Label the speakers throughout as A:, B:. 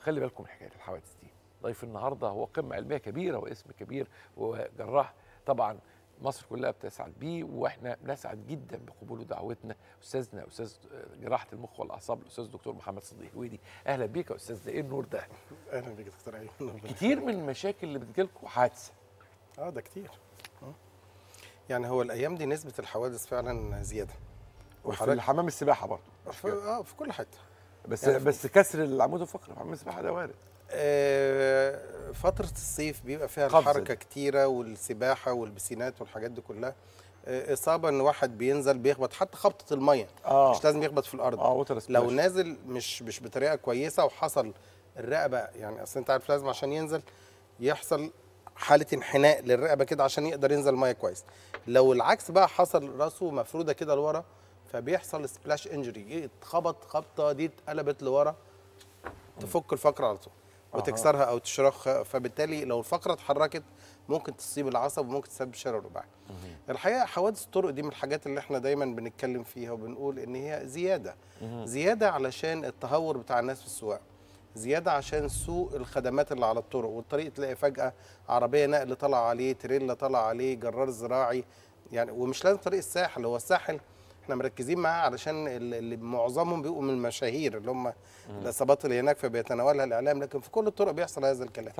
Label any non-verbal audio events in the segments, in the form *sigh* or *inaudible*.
A: خلي بالكم من حكايه الحوادث دي ضيف النهارده هو قمه علميه كبيره واسم كبير وجراح طبعا مصر كلها بتسعد بيه واحنا بنسعد جدا بقبوله دعوتنا استاذنا استاذ جراحه المخ والاعصاب الاستاذ الدكتور محمد صديق ويدي اهلا بيك يا استاذ ايه النور ده
B: اهلا بيك يا دكتور ايمن أيوة. كتير من المشاكل اللي بتجيلكم حادثه اه ده كتير يعني هو الايام دي نسبه الحوادث فعلا زياده وفي حمام السباحه برضه اه في كل
A: حته بس يعني بس كسر العمود الفقري محمد سباحه
B: ده وارد آه، فترة الصيف بيبقى فيها الحركة كتيرة والسباحة والبسينات والحاجات دي كلها آه، إصابة إن واحد بينزل بيخبط حتى خبطة المية آه. مش لازم يخبط في الأرض آه لو نازل مش مش بطريقة كويسة وحصل الرقبة يعني أصل أنت عارف لازم عشان ينزل يحصل حالة انحناء للرقبة كده عشان يقدر ينزل الميه كويس لو العكس بقى حصل راسه مفرودة كده لورا فبيحصل سبلاش انجري اتخبط خبطه دي اتقلبت لورا تفك الفقره على طول وتكسرها او تشرخها فبالتالي لو الفقره اتحركت ممكن تصيب العصب وممكن تسبب شلل رباعي. الحقيقه حوادث الطرق دي من الحاجات اللي احنا دايما بنتكلم فيها وبنقول ان هي زياده زياده علشان التهور بتاع الناس في السواقه زياده عشان سوء الخدمات اللي على الطرق والطريق تلاقي فجاه عربيه نقل طالعه عليه تريلا طالعه عليه جرار زراعي يعني ومش لازم طريق الساحل هو الساحل احنا مركزين معاه علشان اللي معظمهم بيبقوا من المشاهير اللي هم الاصابات اللي هناك فبيتناولها الاعلام لكن في كل الطرق بيحصل هذا الكلام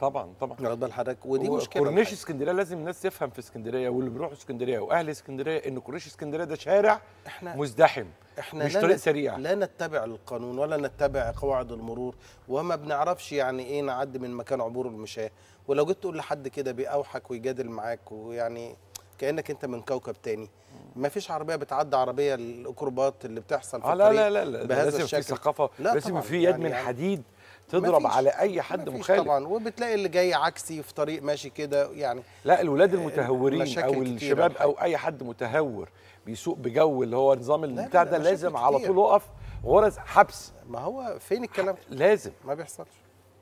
B: طبعا طبعا طبعا واخد بال ودي مشكله كورنيش اسكندريه
A: لازم الناس تفهم في اسكندريه واللي بيروحوا اسكندريه واهل اسكندريه ان كورنيش اسكندريه ده شارع احنا
B: مزدحم احنا مش طريق سريع لا نتبع القانون ولا نتبع قواعد المرور وما بنعرفش يعني ايه نعدي من مكان عبور المشاه ولو جيت تقول لحد كده بيأوحك ويجادل معاك ويعني كانك انت من كوكب تاني ما فيش عربيه بتعدي عربيه الاكروبات اللي بتحصل في آه، الطريق لا لا لا بهذا لازم الشكل في ثقافه لا لازم في يد يعني من يعني حديد تضرب على اي حد مخالف طبعا وبتلاقي اللي جاي عكسي في طريق ماشي كده يعني لا
A: الولاد آه، المتهورين او الشباب او اي حد متهور بيسوق بجو اللي هو نظام البتاع ده لازم كتير. على طول اقف غرز حبس ما هو فين الكلام لازم ما بيحصلش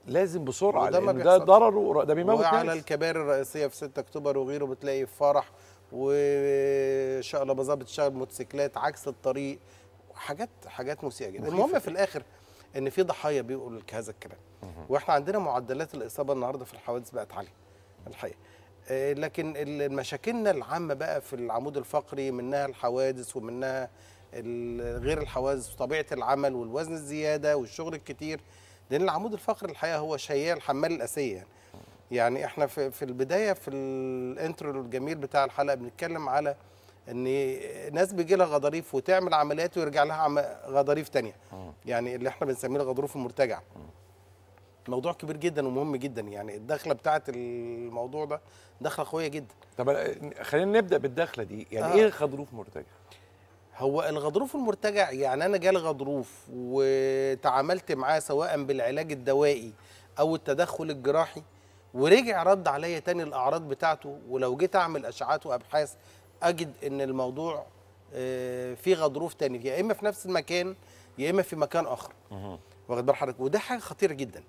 A: لازم بسرعه لان ده ضرره ده بيموت وعلى
B: الكباري الرئيسيه في 6 اكتوبر وغيره بتلاقي فرح وان شاء الله بظبط شغل موتوسيكلات عكس الطريق حاجات حاجات مسيئه جدا المهم في الاخر ان في ضحايا بيقولوا لك هذا الكلام واحنا عندنا معدلات الاصابه النهارده في الحوادث بقت عاليه الحقيقه آه، لكن مشاكلنا العامه بقى في العمود الفقري منها الحوادث ومنها غير الحوادث وطبيعه العمل والوزن الزياده والشغل الكتير لان العمود الفقري الحقيقه هو شيال حمال الاسيه يعني يعني احنا في, في البدايه في الانترو الجميل بتاع الحلقه بنتكلم على ان ناس بيجي لها غضاريف وتعمل عمليات ويرجع لها غضاريف ثانيه يعني اللي احنا بنسميه الغضروف المرتجع موضوع كبير جدا ومهم جدا يعني الدخله بتاعت الموضوع ده دخله قويه جدا طب خلينا نبدا بالدخله دي يعني إيه آه. ايه غضروف مرتجع هو الغضروف المرتجع يعني انا جالي غضروف وتعاملت معاه سواء بالعلاج الدوائي او التدخل الجراحي ورجع رد عليا تاني الاعراض بتاعته ولو جيت اعمل اشعات وابحاث اجد ان الموضوع آه، في غضروف تاني يا اما في نفس المكان يا اما في مكان اخر واخد بال حضرتك وده حاجه خطيره جدا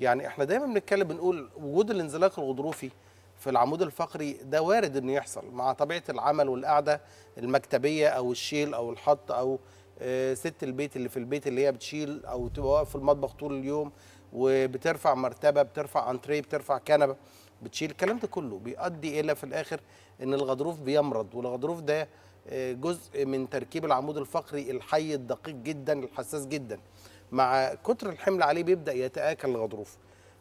B: يعني احنا دايما بنتكلم بنقول وجود الانزلاق الغضروفي في العمود الفقري ده وارد انه يحصل مع طبيعه العمل والقعده المكتبيه او الشيل او الحط او آه، ست البيت اللي في البيت اللي هي بتشيل او تبقى واقف في المطبخ طول اليوم وبترفع مرتبه بترفع انتريه بترفع كنبه بتشيل الكلام ده كله بيؤدي الى في الاخر ان الغضروف بيمرض والغضروف ده آه، جزء من تركيب العمود الفقري الحي الدقيق جدا الحساس جدا مع كتر الحمل عليه بيبدا يتاكل الغضروف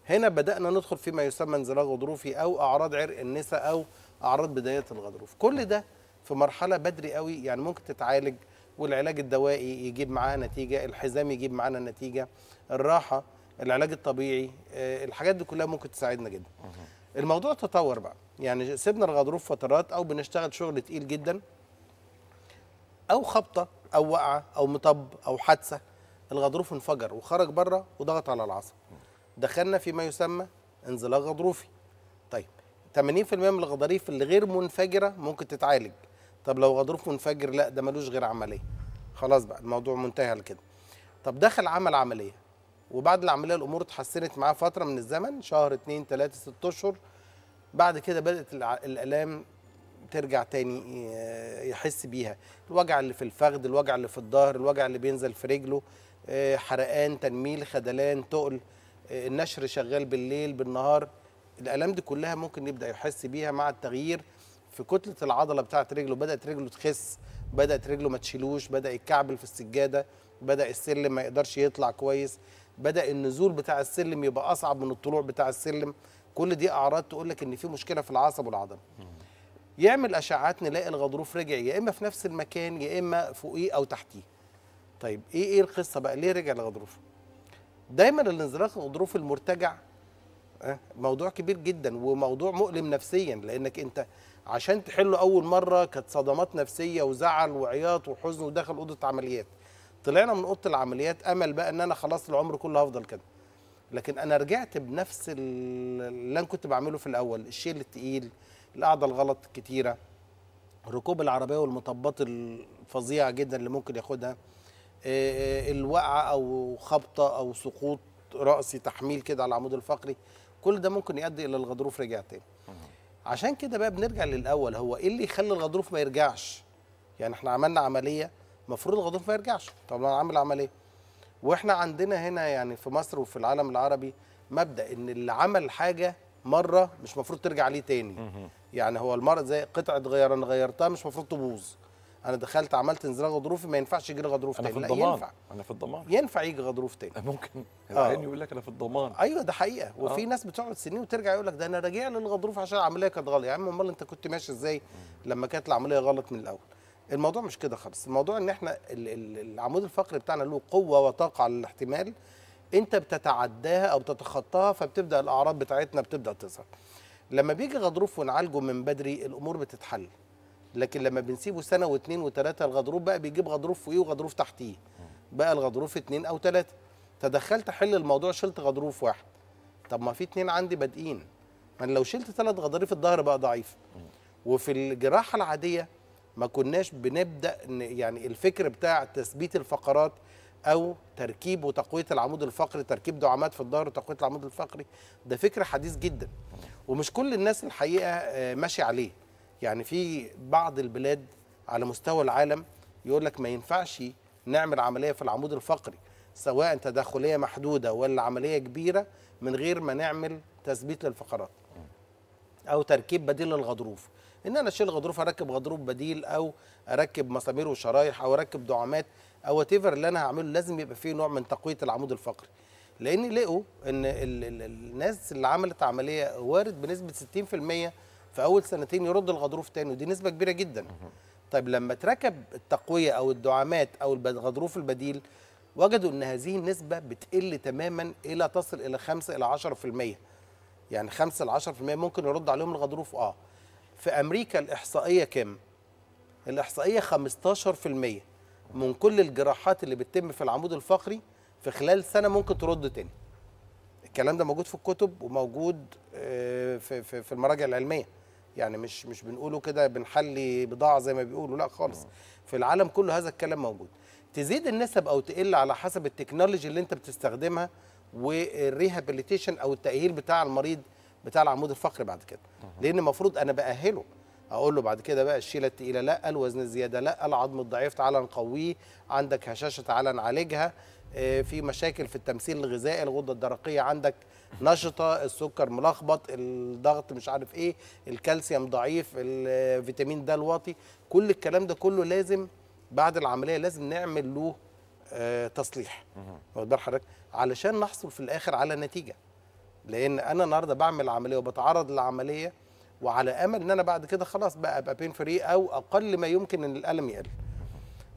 B: هنا بدانا ندخل فيما يسمى انزلاق غضروفي او اعراض عرق النسا او اعراض بدايه الغضروف كل ده في مرحله بدري قوي يعني ممكن تتعالج والعلاج الدوائي يجيب معاه نتيجه الحزام يجيب معانا نتيجه الراحه العلاج الطبيعي آه، الحاجات دي كلها ممكن تساعدنا جدا الموضوع تطور بقى يعني سيبنا الغضروف فترات او بنشتغل شغل تقيل جدا او خبطه او وقعه او مطب او حادثه الغضروف انفجر وخرج بره وضغط على العصب دخلنا فيما يسمى انزلاق غضروفي طيب 80% من الغضاريف اللي غير منفجره ممكن تتعالج طب لو غضروف منفجر لا ده ملوش غير عمليه خلاص بقى الموضوع منتهي على كده طب دخل عمل عمليه وبعد العمليه الامور اتحسنت معاه فتره من الزمن شهر اتنين تلاته ست اشهر بعد كده بدات الالام ترجع تاني آه، يحس بيها الوجع اللي في الفخذ الوجع اللي في الظهر الوجع اللي بينزل في رجله آه، حرقان تنميل خدلان تقل آه، النشر شغال بالليل بالنهار الالام دي كلها ممكن يبدا يحس بيها مع التغيير في كتله العضله بتاعه رجله بدات رجله تخس بدات رجله ما تشيلوش بدا يتكعبل في السجاده بدا السلم ما يقدرش يطلع كويس بدا النزول بتاع السلم يبقى اصعب من الطلوع بتاع السلم كل دي اعراض تقول لك ان في مشكله في العصب والعضل يعمل اشعاعات نلاقي الغضروف رجع يا اما في نفس المكان يا اما فوقيه او تحتيه طيب ايه ايه القصه بقى ليه رجع الغضروف دايما الانزلاق الغضروف المرتجع آه، موضوع كبير جدا وموضوع مؤلم نفسيا لانك انت عشان تحله اول مره كانت صدمات نفسيه وزعل وعياط وحزن ودخل اوضه عمليات طلعنا من اوضه العمليات امل بقى ان انا خلاص العمر كله هفضل كده لكن انا رجعت بنفس اللي انا كنت بعمله في الاول الشيل التقيل القعده الغلط الكتيره ركوب العربيه والمطبات الفظيعه جدا اللي ممكن ياخدها الوقعه او خبطه او سقوط راسي تحميل كده على العمود الفقري كل ده ممكن يؤدي الى الغضروف رجع تاني عشان كده بقى بنرجع للاول هو ايه اللي يخلي الغضروف ما يرجعش يعني احنا عملنا عمليه المفروض الغضروف ما يرجعش طب انا عامل عمليه واحنا عندنا هنا يعني في مصر وفي العالم العربي مبدا ان اللي عمل حاجه مره مش المفروض ترجع ليه تاني يعني هو المرض زي قطعه غيران غيرتها مش المفروض تبوظ انا دخلت عملت انزلاق غضروفي ما ينفعش يجي غضروف تاني لا ينفع انا في الضمان ينفع يجي غضروف تاني *laughs* ممكن آه. يقول لك انا في الضمان ايوه ده حقيقه آه. وفي ناس بتقعد سنين وترجع يقول لك ده انا راجع للغضروف عشان العمليه كانت غلط يا عم امال انت كنت ماشي ازاي لما كانت العمليه غلط من الاول الموضوع مش كده خالص الموضوع ان احنا العمود الفقري بتاعنا له قوه وطاقه على الاحتمال انت بتتعداها او بتتخطاها فبتبدا الاعراض بتاعتنا بتبدا تظهر لما بيجي غضروف ونعالجه من بدري الامور بتتحل لكن لما بنسيبه سنه واثنين وثلاثه الغضروف بقى بيجيب غضروف فوقيه وغضروف تحتيه بقى الغضروف اثنين او ثلاثه تدخلت حل الموضوع شلت غضروف واحد طب ما في اثنين عندي بادئين ما لو شلت ثلاث غضاريف الظهر بقى ضعيف وفي الجراحه العاديه ما كناش بنبدا يعني الفكر بتاع تثبيت الفقرات او تركيب وتقويه العمود الفقري تركيب دعامات في الظهر وتقويه العمود الفقري ده فكر حديث جدا ومش كل الناس الحقيقه آه، ماشي عليه يعني في بعض البلاد على مستوى العالم يقول لك ما ينفعش نعمل عمليه في العمود الفقري سواء تداخليه محدوده ولا عمليه كبيره من غير ما نعمل تثبيت للفقرات او تركيب بديل للغضروف ان انا اشيل غضروف اركب غضروف بديل او اركب مسامير وشرايح او اركب دعامات او وات اللي انا هعمله لازم يبقى فيه نوع من تقويه العمود الفقري لان لقوا ان الناس اللي عملت عمليه وارد بنسبه 60% في اول سنتين يرد الغضروف تاني ودي نسبه كبيره جدا طيب لما تركب التقويه او الدعامات او الغضروف البديل وجدوا ان هذه النسبه بتقل تماما الى تصل الى 5 الى 10% يعني 5 ل 10% ممكن يرد عليهم الغضروف اه في امريكا الاحصائيه كام الاحصائيه 15% من كل الجراحات اللي بتتم في العمود الفقري في خلال سنه ممكن ترد تاني الكلام ده موجود في الكتب وموجود آه، في في المراجع العلميه يعني مش مش بنقوله كده بنحلي بضاعه زي ما بيقولوا لا خالص في العالم كله هذا الكلام موجود تزيد النسب او تقل على حسب التكنولوجي اللي انت بتستخدمها والريهابيليتيشن او التاهيل بتاع المريض بتاع العمود الفقري بعد كده لان المفروض انا باهله اقول له بعد كده بقى الشيله التقيله لا الوزن الزياده لا العظم الضعيف تعالى نقويه عندك هشاشه تعالى نعالجها آه، في مشاكل في التمثيل الغذائي الغده الدرقيه عندك نشطه السكر ملخبط الضغط مش عارف ايه الكالسيوم ضعيف الفيتامين د الواطي كل الكلام ده كله لازم بعد العمليه لازم نعمل له آه، تصليح واخد بال حضرتك علشان نحصل في الاخر على نتيجه لان انا النهارده بعمل عمليه وبتعرض للعمليه وعلى امل ان انا بعد كده خلاص بقى ابقى بين فري او اقل ما يمكن ان الالم يقل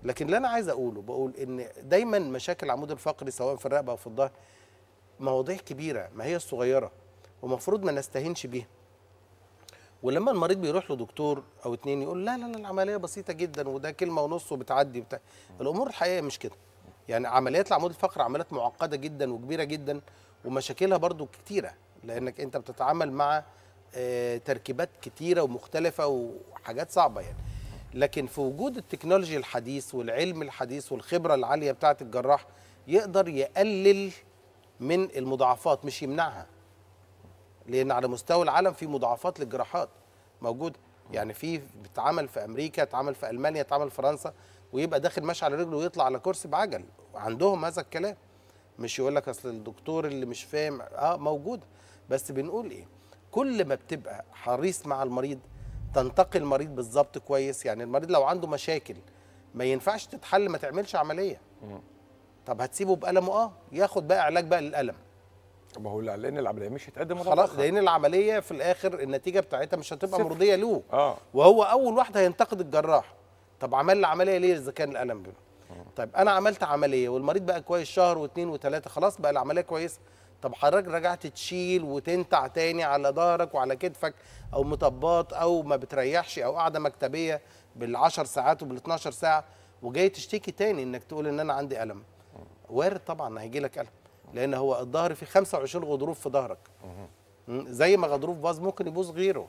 B: لكن اللي انا عايز اقوله بقول ان دايما مشاكل العمود الفقري سواء في الرقبه او في الظهر مواضيع كبيره ما هي الصغيره ومفروض ما نستهينش بيها ولما المريض بيروح لدكتور او اتنين يقول لا لا لا العمليه بسيطه جدا وده كلمه ونص وبتعدي بتاع الامور الحقيقه مش كده يعني عمليات العمود الفقري عمليات معقده جدا وكبيره جدا ومشاكلها برضو كتيره لانك انت بتتعامل مع آه، تركيبات كتيره ومختلفه وحاجات صعبه يعني لكن في وجود التكنولوجي الحديث والعلم الحديث والخبره العاليه بتاعه الجراح يقدر يقلل من المضاعفات مش يمنعها لان على مستوى العالم في مضاعفات للجراحات موجوده يعني في بتعمل في امريكا اتعمل في المانيا اتعمل في فرنسا ويبقى داخل ماشي على رجله ويطلع على كرسي بعجل عندهم هذا الكلام مش يقول لك اصل الدكتور اللي مش فاهم اه موجوده بس بنقول ايه كل ما بتبقى حريص مع المريض تنتقي المريض بالظبط كويس يعني المريض لو عنده مشاكل ما ينفعش تتحل ما تعملش عمليه طب هتسيبه بألمه اه ياخد بقى علاج بقى للألم ما هو لان العمليه مش هتقدم خلاص لان العمليه في الاخر النتيجه بتاعتها مش هتبقى مرضيه له آه. وهو اول واحد هينتقد الجراح طب عمل لي عمليه ليه اذا كان الالم بيبقى؟ طيب انا عملت عمليه والمريض بقى كويس شهر واثنين وثلاثه خلاص بقى العمليه كويسه طب حضرتك رجعت تشيل وتنتع تاني على ظهرك وعلى كتفك او مطبات او ما بتريحش او قاعده مكتبيه بال10 ساعات وبال12 ساعه وجاي تشتكي تاني انك تقول ان انا عندي الم وارد طبعا هيجي لك الم لان هو الظهر فيه 25 غضروف في ظهرك زي ما غضروف باظ ممكن يبوظ غيره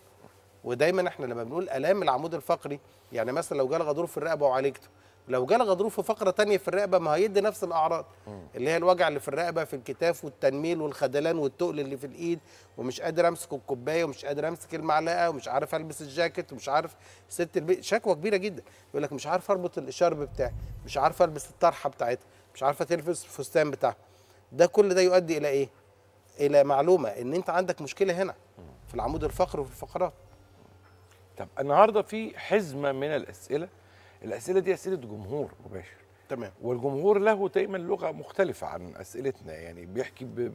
B: ودايما احنا لما بنقول الام العمود الفقري يعني مثلا لو جالها غضروف في الرقبه وعالجته لو جالها غضروف في فقره ثانيه في الرقبه ما هيدي نفس الاعراض اللي هي الوجع اللي في الرقبه في الكتاف والتنميل والخدلان والتقل اللي في الايد ومش قادر امسك الكوبايه ومش قادر امسك المعلقه ومش عارف البس الجاكيت ومش عارف ست البيت شكوى كبيره جدا يقول لك مش عارف اربط الاشارب بتاعي مش عارف البس الطرحه بتاعتها مش عارفه تلبس الفستان بتاعها ده كل ده يؤدي الى ايه الى معلومه ان انت عندك مشكله هنا في العمود الفقري وفي الفقرات
A: طب النهارده في حزمه من الاسئله الاسئله دي اسئله جمهور مباشر تمام والجمهور له دايما لغه مختلفه عن اسئلتنا يعني بيحكي ب...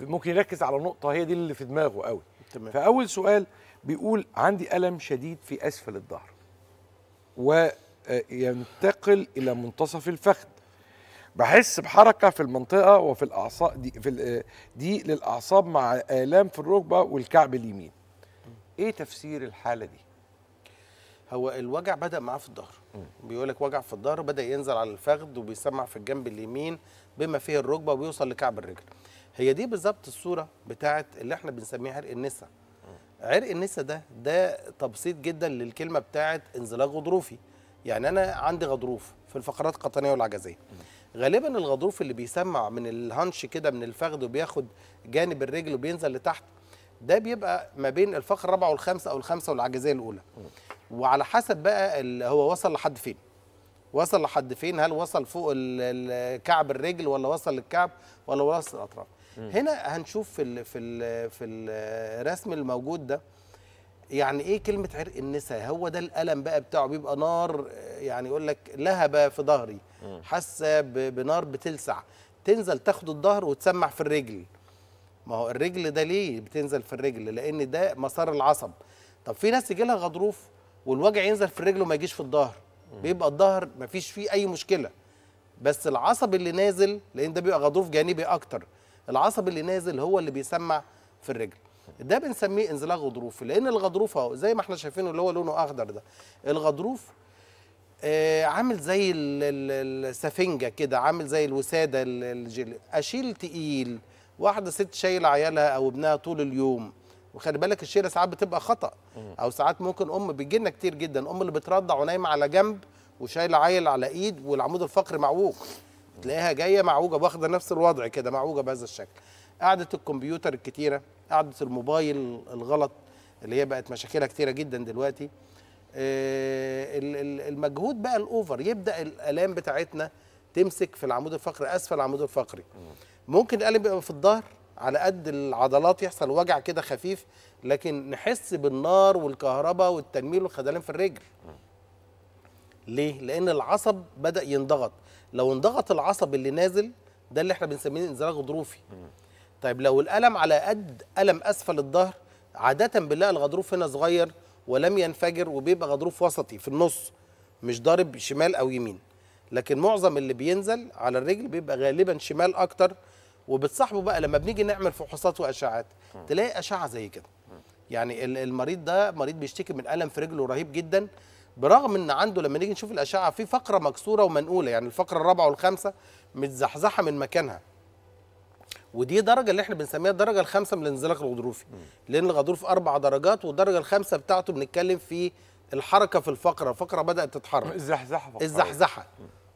A: ممكن يركز على نقطه هي دي اللي في دماغه قوي تمام فاول سؤال بيقول عندي الم شديد في اسفل الظهر وينتقل آه، الى منتصف الفخذ بحس بحركه في المنطقه وفي الاعصاب دي في آه، دي للاعصاب مع الام في الركبه والكعب اليمين
B: ايه تفسير الحاله دي هو الوجع بدا معاه في الظهر بيقول لك وجع في الظهر بدا ينزل على الفخذ وبيسمع في الجنب اليمين بما فيه الركبه وبيوصل لكعب الرجل هي دي بالظبط الصوره بتاعه اللي احنا بنسميها عرق النسا عرق النسا ده ده تبسيط جدا للكلمه بتاعه انزلاق غضروفي يعني انا عندي غضروف في الفقرات القطنيه والعجزيه غالبا الغضروف اللي بيسمع من الهانش كده من الفخذ وبياخد جانب الرجل وبينزل لتحت ده بيبقى ما بين الفقره الرابعه والخامسه او الخامسه والعجزيه الاولى وعلى حسب بقى هو وصل لحد فين وصل لحد فين هل وصل فوق الكعب الرجل ولا وصل للكعب ولا وصل الاطراف هنا هنشوف في الـ في الـ في الرسم الموجود ده يعني ايه كلمه عرق النساء هو ده الالم بقى بتاعه بيبقى نار يعني يقول لك لهبه في ظهري حاسه بنار بتلسع تنزل تاخد الظهر وتسمع في الرجل ما هو الرجل ده ليه بتنزل في الرجل لان ده مسار العصب طب في ناس يجي لها غضروف والوجع ينزل في الرجل وما يجيش في الظهر بيبقى الظهر ما فيش فيه اي مشكله بس العصب اللي نازل لان ده بيبقى غضروف جانبي اكتر العصب اللي نازل هو اللي بيسمع في الرجل ده بنسميه انزلاق غضروفي لان الغضروف اهو زي ما احنا شايفينه اللي هو لونه اخضر ده الغضروف آه عامل زي السفنجه كده عامل زي الوساده الجل اشيل تقيل واحده ست شايله عيالها او ابنها طول اليوم وخلي بالك الشيله ساعات بتبقى خطا او ساعات ممكن ام بيجي لنا كتير جدا ام اللي بترضع ونايمه على جنب وشايله عيل على ايد والعمود الفقري معوج تلاقيها جايه معوجه واخده نفس الوضع كده معوجه بهذا الشكل قعده الكمبيوتر الكتيره قعده الموبايل الغلط اللي هي بقت مشاكلها كتيره جدا دلوقتي آه، المجهود بقى الاوفر يبدا الالام بتاعتنا تمسك في العمود الفقري اسفل العمود الفقري ممكن الالم يبقى في الظهر على قد العضلات يحصل وجع كده خفيف لكن نحس بالنار والكهرباء والتنميل والخذلان في الرجل ليه لان العصب بدا ينضغط لو انضغط العصب اللي نازل ده اللي احنا بنسميه انزلاق غضروفي طيب لو الالم على قد الم اسفل الظهر عاده بنلاقي الغضروف هنا صغير ولم ينفجر وبيبقى غضروف وسطي في النص مش ضارب شمال او يمين لكن معظم اللي بينزل على الرجل بيبقى غالبا شمال اكتر وبتصاحبه بقى لما بنيجي نعمل فحوصات واشعات تلاقي اشعه زي كده يعني المريض ده مريض بيشتكي من الم في رجله رهيب جدا برغم ان عنده لما نيجي نشوف الاشعه في فقره مكسوره ومنقوله يعني الفقره الرابعه والخامسه متزحزحه من مكانها ودي درجه اللي احنا بنسميها الدرجه الخامسه من الانزلاق الغضروفي لان الغضروف اربع درجات والدرجه الخامسه بتاعته بنتكلم في الحركه في الفقره الفقره بدات تتحرك الزحزحه الزحزحه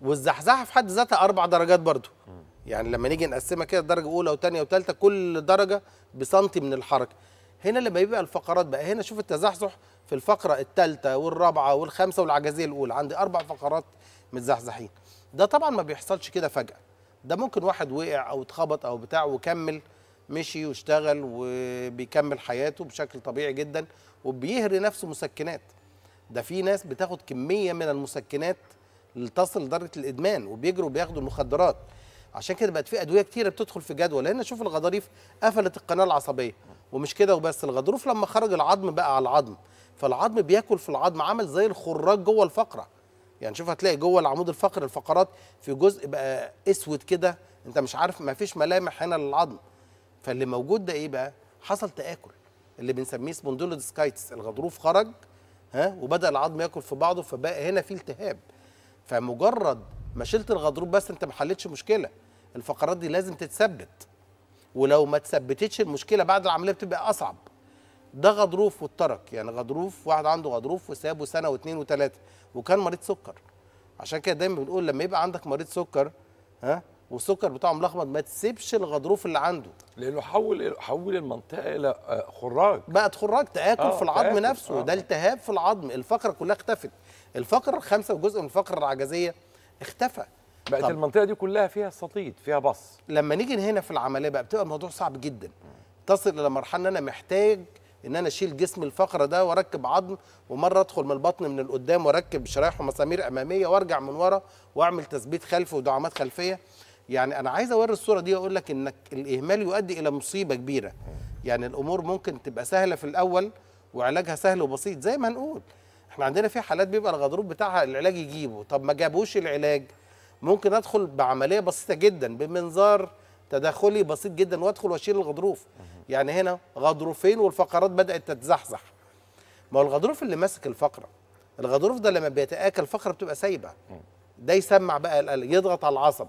B: والزحزحه في حد ذاتها اربع درجات برضو يعني لما نيجي نقسمها كده درجه اولى وثانيه وثالثه كل درجه بسنتي من الحركه هنا لما يبقى الفقرات بقى هنا شوف التزحزح في الفقره الثالثه والرابعه والخامسه والعجزيه الاولى عندي اربع فقرات متزحزحين ده طبعا ما بيحصلش كده فجاه ده ممكن واحد وقع او اتخبط او بتاع وكمل مشي واشتغل وبيكمل حياته بشكل طبيعي جدا وبيهري نفسه مسكنات ده في ناس بتاخد كميه من المسكنات لتصل لدرجه الادمان وبيجروا بياخدوا المخدرات عشان كده بقت في ادويه كتيره بتدخل في جدول لان شوف الغضاريف قفلت القناه العصبيه ومش كده وبس الغضروف لما خرج العظم بقى على العظم فالعظم بياكل في العظم عمل زي الخراج جوه الفقره يعني شوف هتلاقي جوه العمود الفقري الفقرات في جزء بقى اسود كده انت مش عارف ما فيش ملامح هنا للعظم فاللي موجود ده ايه بقى حصل تاكل اللي بنسميه سبوندولوديسكايتس الغضروف خرج ها وبدا العظم ياكل في بعضه فبقى هنا في التهاب فمجرد ما شلت الغضروف بس انت ما حلتش مشكله الفقرات دي لازم تتثبت ولو ما تثبتتش المشكله بعد العمليه بتبقى اصعب ده غضروف والترك يعني غضروف واحد عنده غضروف وسابه سنه واثنين وثلاثه وكان مريض سكر عشان كده دايما بنقول لما يبقى عندك مريض سكر ها والسكر بتاعه ملخبط ما تسيبش الغضروف اللي عنده لانه حول حول المنطقه الى آه، خراج بقت خراج تاكل آه في العظم تأكل. نفسه آه. ده التهاب في العظم الفقره كلها اختفت الفقره الخامسه وجزء من الفقره العجزيه اختفى بقت طب. المنطقه دي كلها فيها سطيد فيها بص لما نيجي هنا في العمليه بقى بتبقى الموضوع صعب جدا تصل الى مرحله ان انا محتاج ان انا اشيل جسم الفقره ده واركب عظم ومره ادخل من البطن من القدام واركب شرايح ومسامير اماميه وارجع من ورا واعمل تثبيت خلفي ودعامات خلفيه يعني انا عايز اوري الصوره دي واقول لك انك الاهمال يؤدي الى مصيبه كبيره يعني الامور ممكن تبقى سهله في الاول وعلاجها سهل وبسيط زي ما نقول احنا عندنا في حالات بيبقى الغضروف بتاعها العلاج يجيبه طب ما جابوش العلاج ممكن ادخل بعمليه بسيطه جدا بمنظار تدخلي بسيط جدا وادخل واشيل الغضروف يعني هنا غضروفين والفقرات بدات تتزحزح ما هو الغضروف اللي ماسك الفقره الغضروف ده لما بيتاكل الفقره بتبقى سايبه ده يسمع بقى الالم يضغط على العصب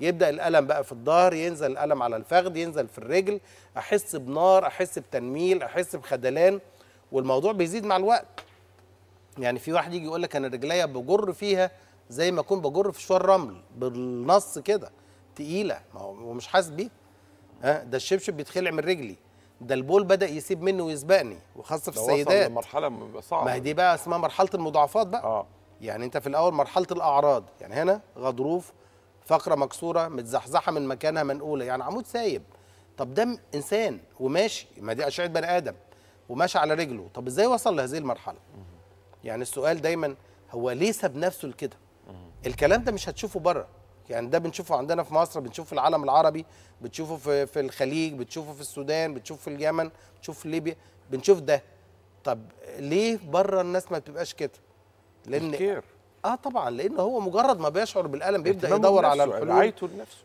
B: يبدا الالم بقى في الظهر ينزل الالم على الفخذ ينزل في الرجل احس بنار احس بتنميل احس بخدلان والموضوع بيزيد مع الوقت يعني في واحد يجي يقول لك انا رجليا بجر فيها زي ما اكون بجر في شوار رمل بالنص كده تقيله ما هو مش حاسس بيه ها ده الشبشب بيتخلع من رجلي ده البول بدا يسيب مني ويسبقني وخاصه في السيدات
A: مرحله صعبه ما هي دي
B: بقى اسمها مرحله المضاعفات بقى آه. يعني انت في الاول مرحله الاعراض يعني هنا غضروف فقره مكسوره متزحزحه من مكانها منقوله يعني عمود سايب طب ده انسان وماشي ما دي اشعه بني ادم وماشي على رجله طب ازاي وصل لهذه المرحله م. يعني السؤال دايما هو ليه ساب نفسه لكده الكلام ده مش هتشوفه بره يعني ده بنشوفه عندنا في مصر بنشوفه في العالم العربي بتشوفه في, في الخليج بتشوفه في السودان بتشوفه في اليمن بتشوفه في ليبيا بنشوف ده طب ليه بره الناس ما بتبقاش كده لان اه طبعا لان هو مجرد ما بيشعر بالالم بيبدا يدور على الحلول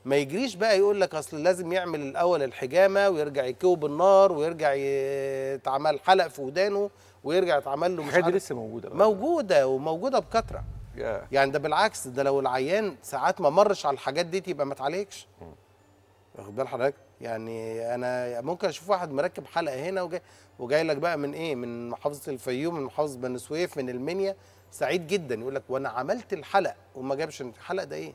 B: ما يجريش بقى يقول لك اصل لازم يعمل الاول الحجامه ويرجع يكوب النار ويرجع يتعمل حلق في ودانه ويرجع يتعمل له مش عارف لسه موجوده بقى. موجوده وموجوده بكثره يعني ده بالعكس ده لو العيان ساعات ما مرش على الحاجات دي يبقى ما تعالجش واخد بال حضرتك يعني انا ممكن اشوف واحد مركب حلقه هنا وجاي وجاي لك بقى من ايه من محافظه الفيوم من محافظه بني سويف من المنيا سعيد جدا يقول لك وانا عملت الحلق وما جابش الحلق ده ايه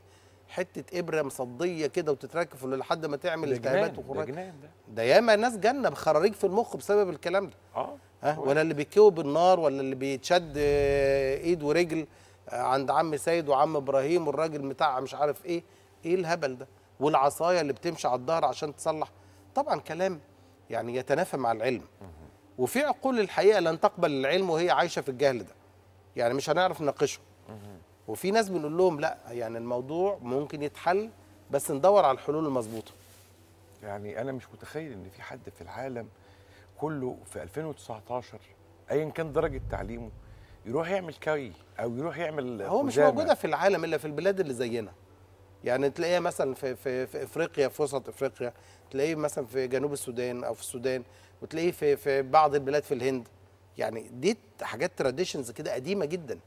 B: حته ابره مصديه كده وتتركف لحد ما تعمل التهابات وخراج ده, جنان ده ياما ناس جنه بخراريج في المخ بسبب الكلام ده اه ها ولا اللي بيكوي بالنار ولا اللي بيتشد آه، ايد ورجل آه، عند عم سيد وعم ابراهيم والراجل بتاع مش عارف ايه ايه الهبل ده والعصايه اللي بتمشي على الظهر عشان تصلح طبعا كلام يعني يتنافى مع العلم وفي عقول الحقيقه لن تقبل العلم وهي عايشه في الجهل ده يعني مش هنعرف نناقشه وفي ناس بنقول لهم لا يعني الموضوع ممكن يتحل بس ندور على الحلول المظبوطه يعني انا مش متخيل ان في
A: حد في العالم كله في 2019 ايا كان درجه تعليمه
B: يروح يعمل كي او يروح يعمل هو مش موجوده في العالم الا في البلاد اللي زينا يعني تلاقيها مثلا في في في افريقيا في وسط افريقيا تلاقيه مثلا في جنوب السودان او في السودان وتلاقيه في في بعض البلاد في الهند يعني دي حاجات تراديشنز كده قديمه جدا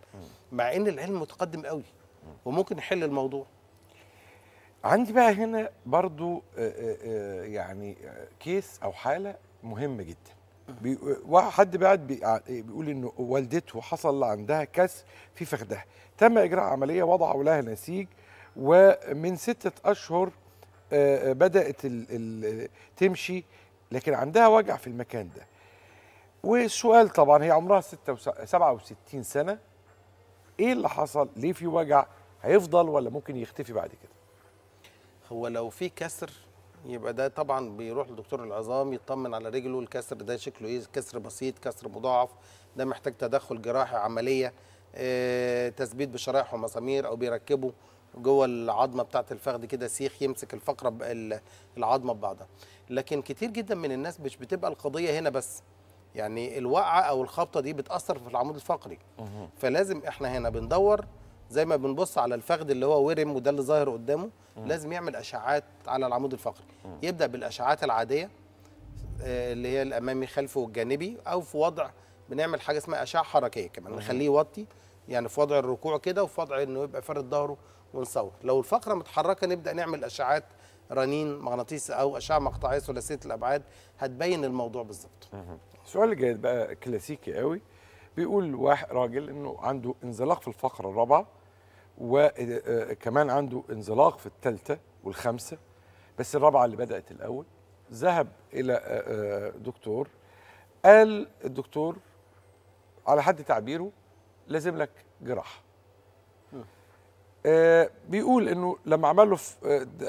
B: مع ان العلم متقدم قوي وممكن نحل الموضوع عندي بقى هنا برضو آه، آه، آه، يعني كيس
A: او حاله مهمه جدا حد بعد بيقول ان والدته حصل عندها كسر في فخدها تم اجراء عمليه وضعوا لها نسيج ومن ستة اشهر بدات تمشي لكن عندها وجع في المكان ده والسؤال طبعا هي عمرها 67 سنه ايه اللي حصل ليه في وجع هيفضل ولا ممكن يختفي بعد
B: كده هو لو في كسر يبقى ده طبعا بيروح لدكتور العظام يطمن على رجله الكسر ده شكله ايه كسر بسيط كسر مضاعف ده محتاج تدخل جراحي عمليه آه، تثبيت بشرائح ومسامير او بيركبه جوه العظمه بتاعه الفخذ كده سيخ يمسك الفقره العظمه ببعضها لكن كتير جدا من الناس مش بتبقى القضيه هنا بس يعني الوقعه او الخبطه دي بتاثر في العمود الفقري فلازم احنا هنا بندور زي ما بنبص على الفخذ اللي هو ورم وده اللي ظاهر قدامه لازم يعمل اشعاعات على العمود الفقري يبدا بالاشعاعات العاديه آه، اللي هي الامامي خلفي والجانبي او في وضع بنعمل حاجه اسمها اشعه حركيه كمان نخليه يوطي يعني في وضع الركوع كده وفي وضع انه يبقى فارد ظهره ونصور لو الفقره متحركه نبدا نعمل اشعاعات رنين مغناطيسي او اشعه مقطعيه ثلاثيه الابعاد هتبين الموضوع بالظبط السؤال اللي جاي بقى كلاسيكي قوي بيقول واحد
A: راجل انه عنده انزلاق في الفقره الرابعه وكمان آه، آه، عنده انزلاق في الثالثه والخامسه بس الرابعه اللي بدات الاول ذهب الى آه، دكتور قال الدكتور على حد تعبيره لازم لك جراحه بيقول انه لما عمل له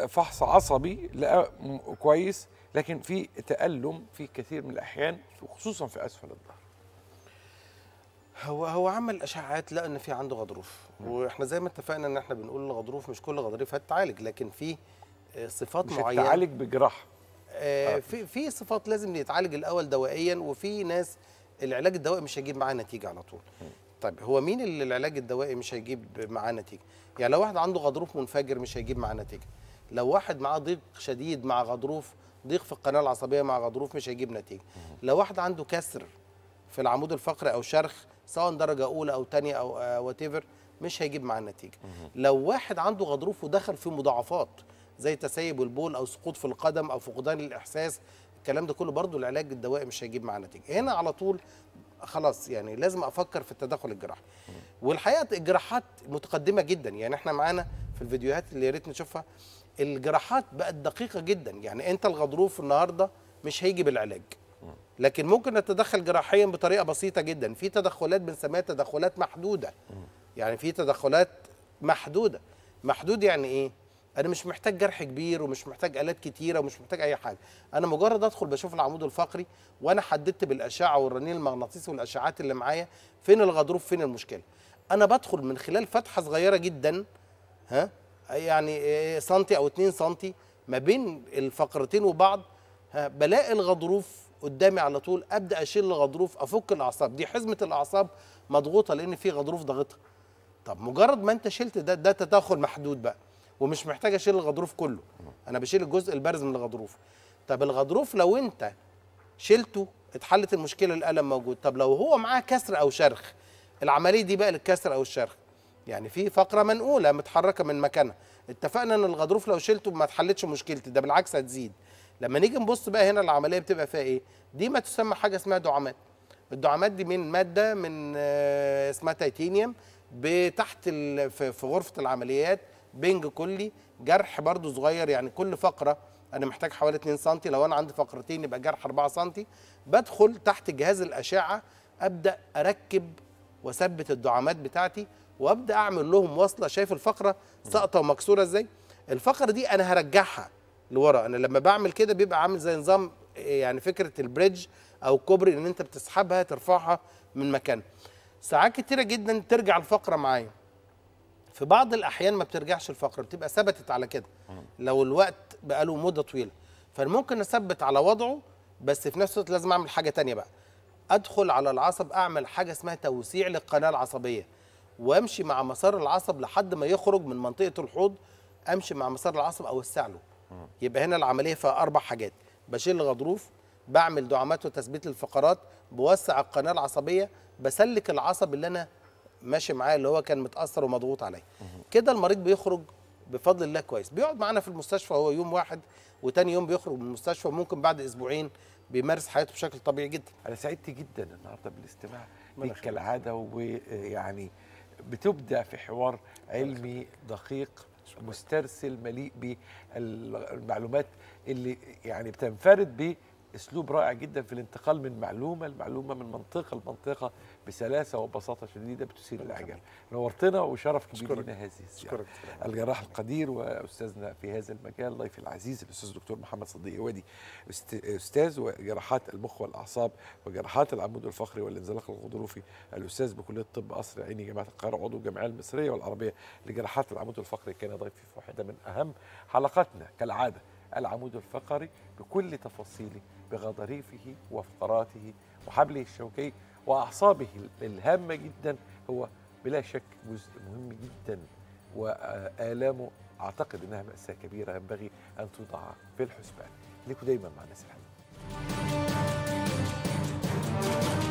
A: فحص عصبي لقى كويس لكن في تألم
B: في كثير من الأحيان وخصوصا في أسفل الظهر هو هو عمل اشعاعات لقى ان في عنده غضروف نعم. واحنا زي ما اتفقنا ان احنا بنقول الغضروف مش كل غضروف هتتعالج لكن في آه، صفات مش معينه تعالج بجراحه آه،, آه في في صفات لازم يتعالج الاول دوائيا وفي ناس العلاج الدوائي مش هيجيب معاه نتيجه على طول طيب هو مين اللي العلاج الدوائي مش هيجيب معاه نتيجه يعني لو واحد عنده غضروف منفجر مش هيجيب معاه نتيجه لو واحد معاه ضيق شديد مع غضروف ضيق في القناه العصبيه مع غضروف مش هيجيب نتيجه لو واحد عنده كسر في العمود الفقري او شرخ سواء درجه اولى او ثانيه او واتيفر آه، مش هيجيب معاه النتيجه لو واحد عنده غضروف ودخل في مضاعفات زي تسيب البول او سقوط في القدم او فقدان الاحساس الكلام ده كله برضه العلاج الدوائي مش هيجيب معاه نتيجه هنا على طول خلاص يعني لازم افكر في التدخل الجراحي والحقيقه الجراحات متقدمه جدا يعني احنا معانا في الفيديوهات اللي يا ريت نشوفها الجراحات بقت دقيقه جدا يعني انت الغضروف النهارده مش هيجي بالعلاج لكن ممكن نتدخل جراحيا بطريقه بسيطه جدا في تدخلات بنسميها تدخلات محدوده يعني في تدخلات محدوده محدود يعني ايه انا مش محتاج جرح كبير ومش محتاج الات كتيره ومش محتاج اي حاجه انا مجرد ادخل بشوف العمود الفقري وانا حددت بالاشعه والرنين المغناطيسي والاشعاعات اللي معايا فين الغضروف فين المشكله انا بدخل من خلال فتحه صغيره جدا ها يعني سنتي او 2 سنتي ما بين الفقرتين وبعض بلاقي الغضروف قدامي على طول ابدا اشيل الغضروف افك الاعصاب دي حزمه الاعصاب مضغوطه لان في غضروف ضاغطها طب مجرد ما انت شلت ده ده تداخل محدود بقى ومش محتاج اشيل الغضروف كله انا بشيل الجزء البارز من الغضروف طب الغضروف لو انت شلته اتحلت المشكله الالم موجود طب لو هو معاه كسر او شرخ العمليه دي بقى للكسر او الشرخ يعني في فقره منقوله متحركه من مكانها اتفقنا ان الغضروف لو شلته ما اتحلتش مشكلتي ده بالعكس هتزيد لما نيجي نبص بقى هنا العمليه بتبقى فيها ايه دي ما تسمى حاجه اسمها دعامات الدعامات دي من ماده من آه، اسمها تيتانيوم بتحت في غرفه العمليات بنج كلي جرح برضو صغير يعني كل فقره انا محتاج حوالي 2 سم لو انا عندي فقرتين يبقى جرح 4 سم بدخل تحت جهاز الاشعه ابدا اركب واثبت الدعامات بتاعتي وابدا اعمل لهم وصله شايف الفقره ساقطه ومكسوره ازاي الفقره دي انا هرجعها لورا انا لما بعمل كده بيبقى عامل زي نظام يعني فكره البريدج او الكوبري ان انت بتسحبها ترفعها من مكانها ساعات كتيره جدا ترجع الفقره معايا في بعض الاحيان ما بترجعش الفقره بتبقى ثبتت على كده لو الوقت بقى له مده طويله فممكن اثبت على وضعه بس في نفس الوقت لازم اعمل حاجه تانية بقى ادخل على العصب اعمل حاجه اسمها توسيع للقناه العصبيه وامشي مع مسار العصب لحد ما يخرج من منطقه الحوض امشي مع مسار العصب اوسع له يبقى هنا العمليه فيها اربع حاجات بشيل الغضروف بعمل دعامات وتثبيت الفقرات بوسع القناه العصبيه بسلك العصب اللي انا ماشي معاه اللي هو كان متاثر ومضغوط عليه كده المريض بيخرج بفضل الله كويس بيقعد معانا في المستشفى هو يوم واحد وتاني يوم بيخرج من المستشفى ممكن بعد اسبوعين بيمارس حياته بشكل طبيعي جدا انا سعدت جدا النهارده بالاستماع لك كالعاده
A: ويعني بتبدا في حوار علمي دقيق مسترسل مليء بالمعلومات اللي يعني بتنفرد به اسلوب رائع جدا في الانتقال من معلومه لمعلومه من منطقه لمنطقه بسلاسه وبساطه شديده بتثير الاعجاب. نورتنا وشرف كبير لنا هذه الزياره. الجراح القدير واستاذنا في هذا المجال ضيفي العزيز الاستاذ الدكتور محمد صديق وادي استاذ وجراحات المخ والاعصاب وجراحات العمود الفقري والانزلاق الغضروفي الاستاذ بكليه الطب قصر عيني جامعه القاهره عضو الجمعيه المصريه والعربيه لجراحات العمود الفقري كان ضيفي في واحده من اهم حلقاتنا كالعاده العمود الفقري بكل تفاصيله بغضاريفه وفقراته وحبله الشوكي وأعصابه الهامة جدا هو بلا شك جزء مهم جدا وآلامه أعتقد أنها مأساة كبيرة ينبغي أن توضع في الحسبان لكم دايما مع الناس الحلوة